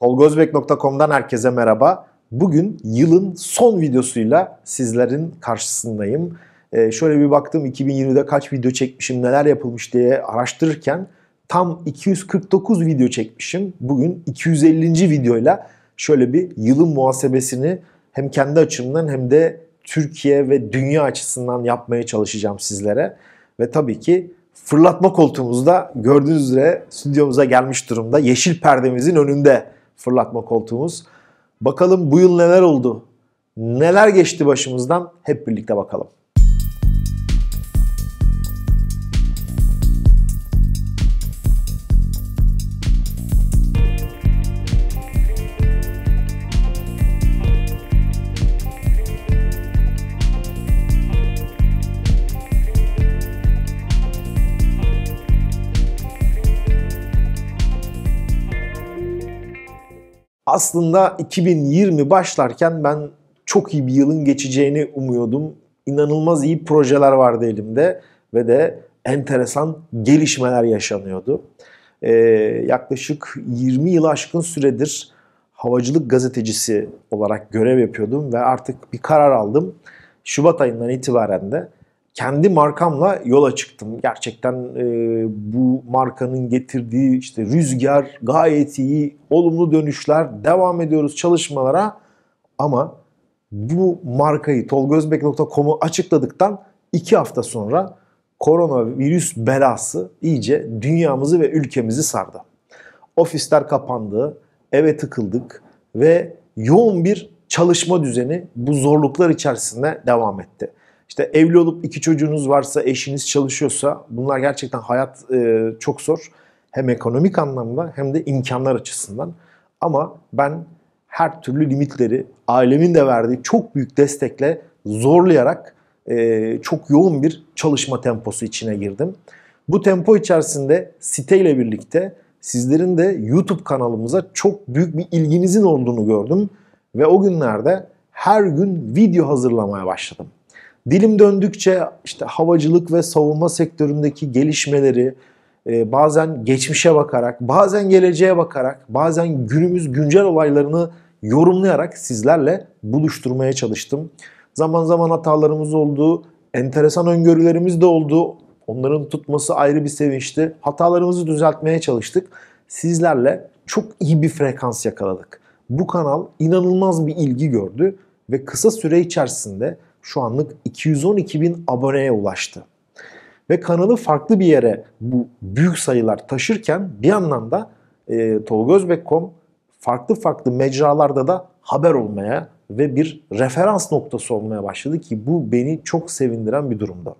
Tolgozbek.com'dan herkese merhaba. Bugün yılın son videosuyla sizlerin karşısındayım. Ee, şöyle bir baktım 2020'de kaç video çekmişim, neler yapılmış diye araştırırken tam 249 video çekmişim. Bugün 250. videoyla şöyle bir yılın muhasebesini hem kendi açımdan hem de Türkiye ve dünya açısından yapmaya çalışacağım sizlere. Ve tabii ki fırlatma koltuğumuzda gördüğünüz üzere stüdyomuza gelmiş durumda. Yeşil perdemizin önünde fırlatma koltuğumuz. Bakalım bu yıl neler oldu? Neler geçti başımızdan? Hep birlikte bakalım. Aslında 2020 başlarken ben çok iyi bir yılın geçeceğini umuyordum. İnanılmaz iyi projeler vardı elimde ve de enteresan gelişmeler yaşanıyordu. Ee, yaklaşık 20 yıl aşkın süredir havacılık gazetecisi olarak görev yapıyordum ve artık bir karar aldım. Şubat ayından itibaren de kendi markamla yola çıktım. Gerçekten e, bu markanın getirdiği işte rüzgar gayet iyi, olumlu dönüşler, devam ediyoruz çalışmalara. Ama bu markayı tolgozbek.com'u açıkladıktan iki hafta sonra koronavirüs belası iyice dünyamızı ve ülkemizi sardı. Ofisler kapandı, eve tıkıldık ve yoğun bir çalışma düzeni bu zorluklar içerisinde devam etti. İşte evli olup iki çocuğunuz varsa, eşiniz çalışıyorsa bunlar gerçekten hayat e, çok zor. Hem ekonomik anlamda hem de imkanlar açısından. Ama ben her türlü limitleri ailemin de verdiği çok büyük destekle zorlayarak e, çok yoğun bir çalışma temposu içine girdim. Bu tempo içerisinde siteyle birlikte sizlerin de YouTube kanalımıza çok büyük bir ilginizin olduğunu gördüm ve o günlerde her gün video hazırlamaya başladım. Dilim döndükçe işte havacılık ve savunma sektöründeki gelişmeleri e, bazen geçmişe bakarak, bazen geleceğe bakarak, bazen günümüz güncel olaylarını yorumlayarak sizlerle buluşturmaya çalıştım. Zaman zaman hatalarımız oldu, enteresan öngörülerimiz de oldu. Onların tutması ayrı bir sevinçti. Hatalarımızı düzeltmeye çalıştık. Sizlerle çok iyi bir frekans yakaladık. Bu kanal inanılmaz bir ilgi gördü ve kısa süre içerisinde şu anlık 212 bin aboneye ulaştı. Ve kanalı farklı bir yere bu büyük sayılar taşırken bir anlamda e, Tolgozbek.com farklı farklı mecralarda da haber olmaya ve bir referans noktası olmaya başladı ki bu beni çok sevindiren bir durumda.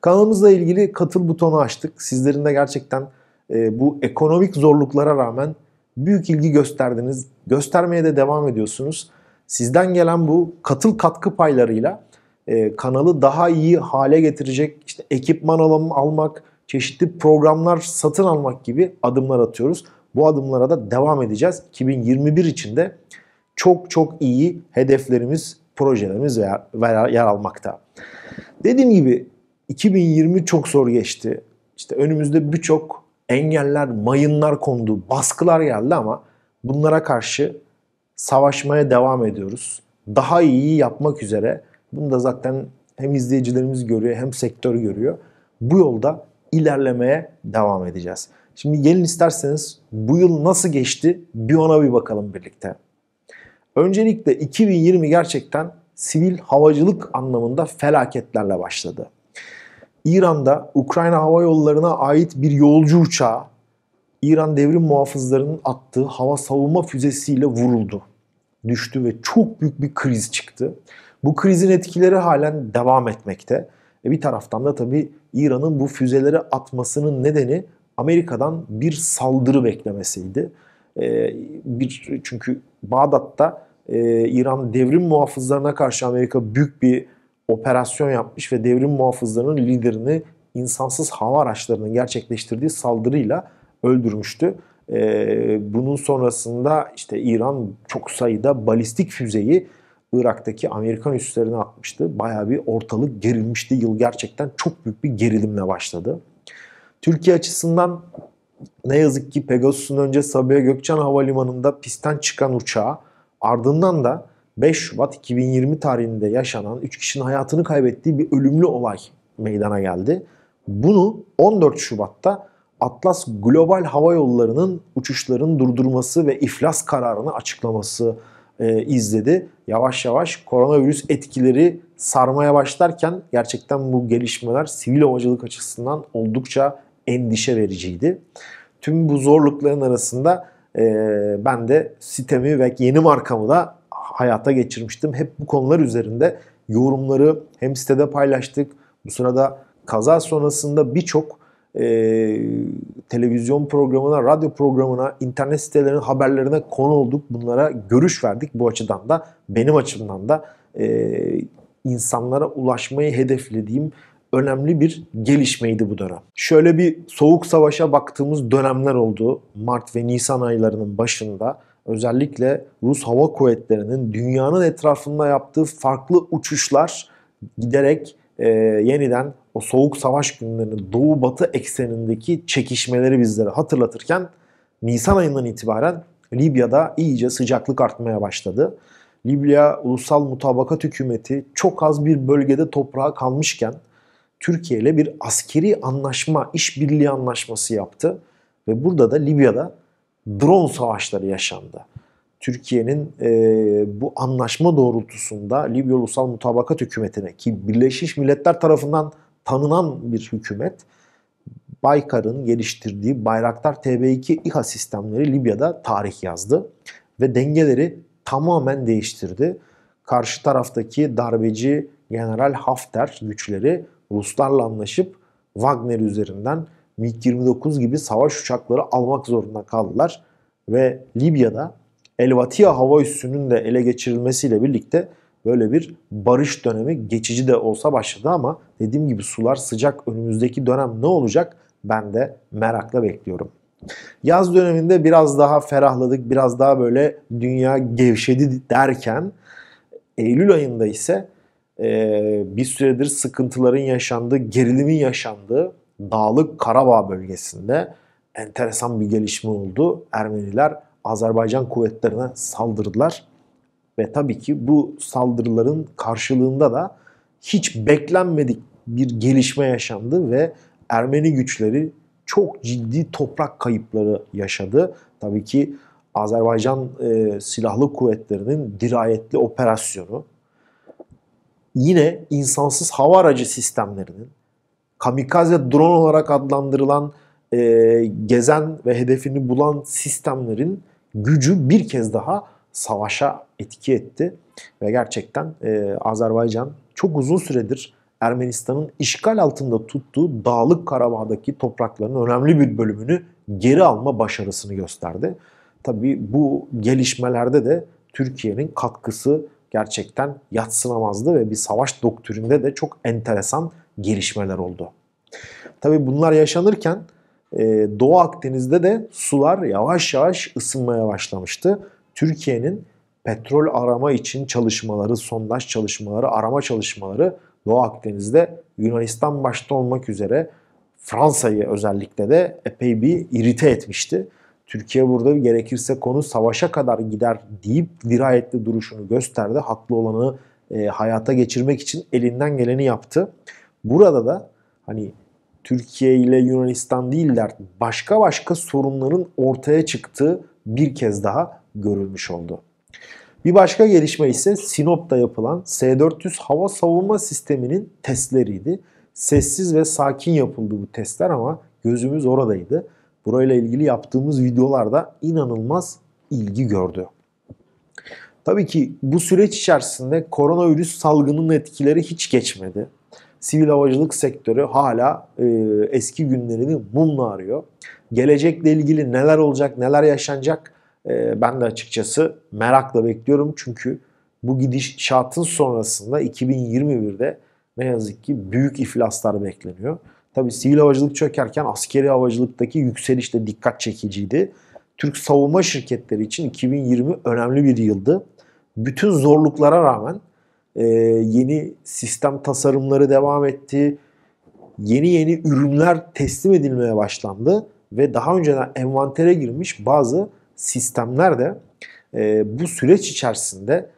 Kanalımızla ilgili katıl butonu açtık. Sizlerin de gerçekten e, bu ekonomik zorluklara rağmen büyük ilgi gösterdiniz. Göstermeye de devam ediyorsunuz sizden gelen bu katıl katkı paylarıyla e, kanalı daha iyi hale getirecek işte ekipman alım, almak, çeşitli programlar satın almak gibi adımlar atıyoruz. Bu adımlara da devam edeceğiz. 2021 içinde çok çok iyi hedeflerimiz, projelerimiz yer almakta. Dediğim gibi 2020 çok zor geçti. İşte önümüzde birçok engeller, mayınlar kondu, baskılar geldi ama bunlara karşı savaşmaya devam ediyoruz. Daha iyi yapmak üzere. Bunu da zaten hem izleyicilerimiz görüyor hem sektör görüyor. Bu yolda ilerlemeye devam edeceğiz. Şimdi gelin isterseniz bu yıl nasıl geçti bir ona bir bakalım birlikte. Öncelikle 2020 gerçekten sivil havacılık anlamında felaketlerle başladı. İran'da Ukrayna Hava Yolları'na ait bir yolcu uçağı İran devrim muhafızlarının attığı hava savunma füzesiyle vuruldu. Düştü ve çok büyük bir kriz çıktı. Bu krizin etkileri halen devam etmekte. E bir taraftan da tabii İran'ın bu füzeleri atmasının nedeni Amerika'dan bir saldırı beklemesiydi. E, bir çünkü Bağdat'ta e, İran devrim muhafızlarına karşı Amerika büyük bir operasyon yapmış ve devrim muhafızlarının liderini insansız hava araçlarının gerçekleştirdiği saldırıyla öldürmüştü. Ee, bunun sonrasında işte İran çok sayıda balistik füzeyi Irak'taki Amerikan üslerine atmıştı. Baya bir ortalık gerilmişti. Yıl gerçekten çok büyük bir gerilimle başladı. Türkiye açısından ne yazık ki Pegasus'un önce Sabiha Gökçen Havalimanı'nda pistten çıkan uçağı ardından da 5 Şubat 2020 tarihinde yaşanan 3 kişinin hayatını kaybettiği bir ölümlü olay meydana geldi. Bunu 14 Şubat'ta Atlas Global Hava Yolları'nın uçuşların durdurması ve iflas kararını açıklaması e, izledi. Yavaş yavaş koronavirüs etkileri sarmaya başlarken gerçekten bu gelişmeler sivil havacılık açısından oldukça endişe vericiydi. Tüm bu zorlukların arasında e, ben de sitemi ve yeni markamı da hayata geçirmiştim. Hep bu konular üzerinde yorumları hem sitede paylaştık. Bu sırada kaza sonrasında birçok e, televizyon programına, radyo programına, internet sitelerinin haberlerine konu olduk. Bunlara görüş verdik. Bu açıdan da benim açımdan da e, insanlara ulaşmayı hedeflediğim önemli bir gelişmeydi bu dönem. Şöyle bir soğuk savaşa baktığımız dönemler oldu. Mart ve Nisan aylarının başında özellikle Rus Hava Kuvvetleri'nin dünyanın etrafında yaptığı farklı uçuşlar giderek e, yeniden o soğuk savaş günlerinin doğu batı eksenindeki çekişmeleri bizlere hatırlatırken Nisan ayından itibaren Libya'da iyice sıcaklık artmaya başladı. Libya Ulusal Mutabakat Hükümeti çok az bir bölgede toprağa kalmışken Türkiye ile bir askeri anlaşma, işbirliği anlaşması yaptı ve burada da Libya'da drone savaşları yaşandı. Türkiye'nin e, bu anlaşma doğrultusunda Libya Ulusal Mutabakat Hükümeti'ne ki Birleşmiş Milletler tarafından tanınan bir hükümet Baykar'ın geliştirdiği Bayraktar TB2 İHA sistemleri Libya'da tarih yazdı ve dengeleri tamamen değiştirdi. Karşı taraftaki darbeci General Hafter güçleri Ruslarla anlaşıp Wagner üzerinden MiG-29 gibi savaş uçakları almak zorunda kaldılar ve Libya'da El Vatiya hava üssünün de ele geçirilmesiyle birlikte böyle bir barış dönemi geçici de olsa başladı ama dediğim gibi sular sıcak önümüzdeki dönem ne olacak ben de merakla bekliyorum. Yaz döneminde biraz daha ferahladık, biraz daha böyle dünya gevşedi derken Eylül ayında ise e, bir süredir sıkıntıların yaşandığı, gerilimin yaşandığı Dağlık Karabağ bölgesinde enteresan bir gelişme oldu. Ermeniler Azerbaycan kuvvetlerine saldırdılar. Ve tabii ki bu saldırıların karşılığında da hiç beklenmedik bir gelişme yaşandı ve Ermeni güçleri çok ciddi toprak kayıpları yaşadı. Tabii ki Azerbaycan e, silahlı kuvvetlerinin dirayetli operasyonu, yine insansız hava aracı sistemlerinin, kamikaze drone olarak adlandırılan e, gezen ve hedefini bulan sistemlerin gücü bir kez daha savaşa etki etti. Ve gerçekten e, Azerbaycan çok uzun süredir Ermenistan'ın işgal altında tuttuğu Dağlık Karabağ'daki toprakların önemli bir bölümünü geri alma başarısını gösterdi. Tabii bu gelişmelerde de Türkiye'nin katkısı gerçekten yatsınamazdı ve bir savaş doktrinde de çok enteresan gelişmeler oldu. Tabii bunlar yaşanırken e, Doğu Akdeniz'de de sular yavaş yavaş ısınmaya başlamıştı Türkiye'nin petrol arama için çalışmaları, sondaj çalışmaları, arama çalışmaları Doğu Akdeniz'de Yunanistan başta olmak üzere Fransa'yı özellikle de epey bir irite etmişti. Türkiye burada gerekirse konu savaşa kadar gider deyip dirayetli duruşunu gösterdi. Haklı olanı e, hayata geçirmek için elinden geleni yaptı. Burada da hani Türkiye ile Yunanistan değiller başka başka sorunların ortaya çıktığı bir kez daha görülmüş oldu. Bir başka gelişme ise Sinop'ta yapılan S-400 hava savunma sisteminin testleriydi. Sessiz ve sakin yapıldı bu testler ama gözümüz oradaydı. Burayla ilgili yaptığımız videolarda inanılmaz ilgi gördü. Tabii ki bu süreç içerisinde koronavirüs salgının etkileri hiç geçmedi. Sivil havacılık sektörü hala e, eski günlerini mumla arıyor. Gelecekle ilgili neler olacak, neler yaşanacak ee, ben de açıkçası merakla bekliyorum çünkü bu gidişatın sonrasında 2021'de ne yazık ki büyük iflaslar bekleniyor. Tabi sivil havacılık çökerken askeri havacılıktaki yükseliş de dikkat çekiciydi. Türk savunma şirketleri için 2020 önemli bir yıldı. Bütün zorluklara rağmen e, yeni sistem tasarımları devam etti. Yeni yeni ürünler teslim edilmeye başlandı ve daha önceden envantere girmiş bazı sistemler de e, bu süreç içerisinde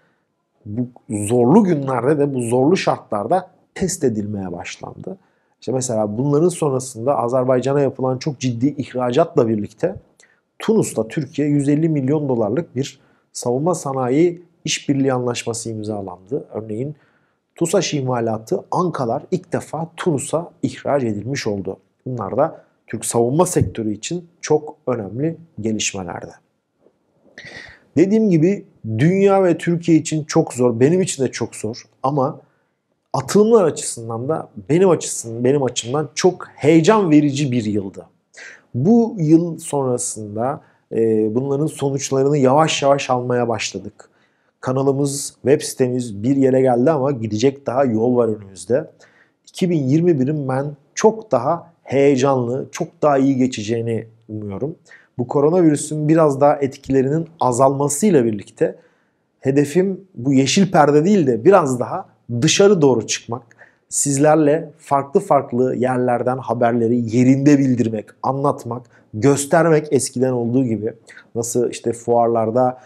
bu zorlu günlerde de bu zorlu şartlarda test edilmeye başlandı. İşte mesela bunların sonrasında Azerbaycan'a yapılan çok ciddi ihracatla birlikte Tunus'ta Türkiye 150 milyon dolarlık bir savunma sanayi işbirliği anlaşması imzalandı. Örneğin TUSAŞ imalatı Ankalar ilk defa Tunus'a ihraç edilmiş oldu. Bunlar da Türk savunma sektörü için çok önemli gelişmelerdi. Dediğim gibi dünya ve Türkiye için çok zor. Benim için de çok zor. Ama atılımlar açısından da benim açısından benim açımdan çok heyecan verici bir yıldı. Bu yıl sonrasında e, bunların sonuçlarını yavaş yavaş almaya başladık. Kanalımız, web sitemiz bir yere geldi ama gidecek daha yol var önümüzde. 2021'in ben çok daha heyecanlı, çok daha iyi geçeceğini umuyorum bu koronavirüsün biraz daha etkilerinin azalmasıyla birlikte hedefim bu yeşil perde değil de biraz daha dışarı doğru çıkmak. Sizlerle farklı farklı yerlerden haberleri yerinde bildirmek, anlatmak, göstermek eskiden olduğu gibi. Nasıl işte fuarlarda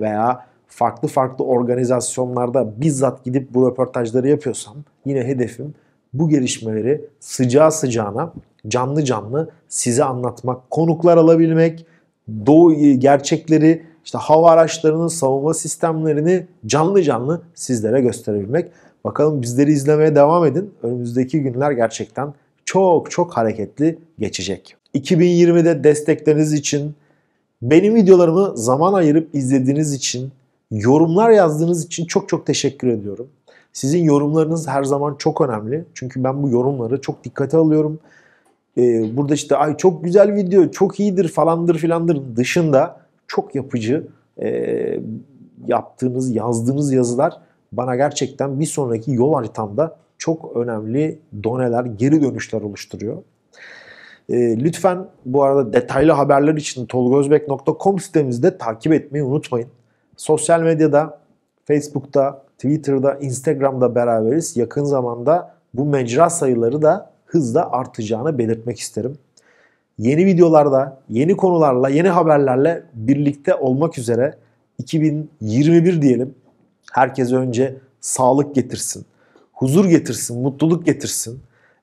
veya farklı farklı organizasyonlarda bizzat gidip bu röportajları yapıyorsam yine hedefim bu gelişmeleri sıcağı sıcağına canlı canlı size anlatmak, konuklar alabilmek, doğu e, gerçekleri, işte hava araçlarının savunma sistemlerini canlı canlı sizlere gösterebilmek. Bakalım bizleri izlemeye devam edin. Önümüzdeki günler gerçekten çok çok hareketli geçecek. 2020'de destekleriniz için, benim videolarımı zaman ayırıp izlediğiniz için, yorumlar yazdığınız için çok çok teşekkür ediyorum. Sizin yorumlarınız her zaman çok önemli. Çünkü ben bu yorumları çok dikkate alıyorum e, burada işte ay çok güzel video, çok iyidir falandır filandır dışında çok yapıcı e, yaptığınız, yazdığınız yazılar bana gerçekten bir sonraki yol haritamda çok önemli doneler, geri dönüşler oluşturuyor. E, lütfen bu arada detaylı haberler için tolgozbek.com sitemizde takip etmeyi unutmayın. Sosyal medyada, Facebook'ta, Twitter'da, Instagram'da beraberiz. Yakın zamanda bu mecra sayıları da hızla artacağını belirtmek isterim. Yeni videolarda, yeni konularla, yeni haberlerle birlikte olmak üzere 2021 diyelim. Herkese önce sağlık getirsin, huzur getirsin, mutluluk getirsin.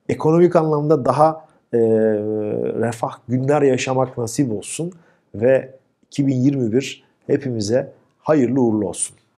Ekonomik anlamda daha e, refah günler yaşamak nasip olsun ve 2021 hepimize hayırlı uğurlu olsun.